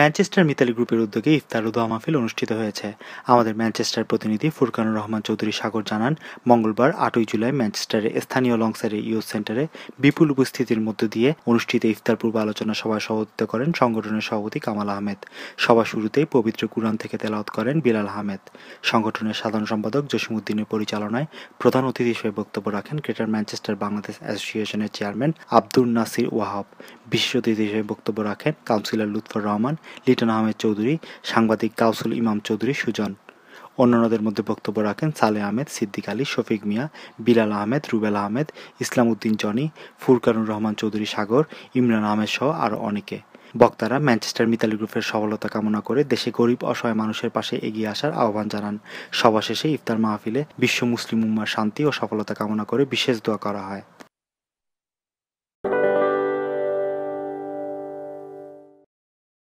Manchester Mitali গ্রুপের উদ্যোগে ইফতার ও দোয়া মাহফিল অনুষ্ঠিত হয়েছে আমাদের ম্যানচেস্টার প্রতিনিধি ফুরকানুর রহমান চৌধুরী সাগর জানান মঙ্গলবার আটই জুলাই ম্যানচেস্টারের স্থানীয় লংসারে ইউথ সেন্টারে বিপুল উপস্থিতির মধ্য দিয়ে অনুষ্ঠিত ইফতার পূর্ব আলোচনা সভায় সভাপতিত্ব করেন সংগঠনের সভাপতি কামাল আহমেদ সভা শুরুতেই পবিত্র কুরআন থেকে তেলাওত করেন বিলাল আহমেদ সংগঠনের সাধারণ সম্পাদক জসিমুদ্দিনের পরিচালনায় প্রধান অতিথি হিসেবে বক্তব্য রাখেন গ্রেটার ম্যানচেস্টার বাংলাদেশ অ্যাসোসিয়েশনের চেয়ারম্যান আব্দুল নাসির ওয়াহাব বিশ্বতিথি হিসেবে বক্তব্য রাখেন কাউন্সিলর লুৎফর রহমান লিটন আহমেদ চৌধুরী সাংবাদিক কাউসুল ইমাম চৌধুরী সুজন অন্যান্যদের মধ্যে বক্তব্য রাখেন সালে আহমেদ সিদ্দিক আলী শফিক মিয়া বিলাল আহমেদ রুবেল আহমেদ ইসলাম উদ্দিন জনি ফুরকানুর রহমান চৌধুরী সাগর ইমরান আহমেদ সহ আরও অনেকে বক্তারা ম্যানচেস্টার মিতালি গ্রুপের সফলতা কামনা করে দেশে গরিব অসহায় মানুষের পাশে এগিয়ে আসার আহ্বান জানান সভা শেষে ইফতার মাহফিলে বিশ্ব মুসলিম উম্মার শান্তি ও সফলতা কামনা করে বিশেষ দোয়া করা হয়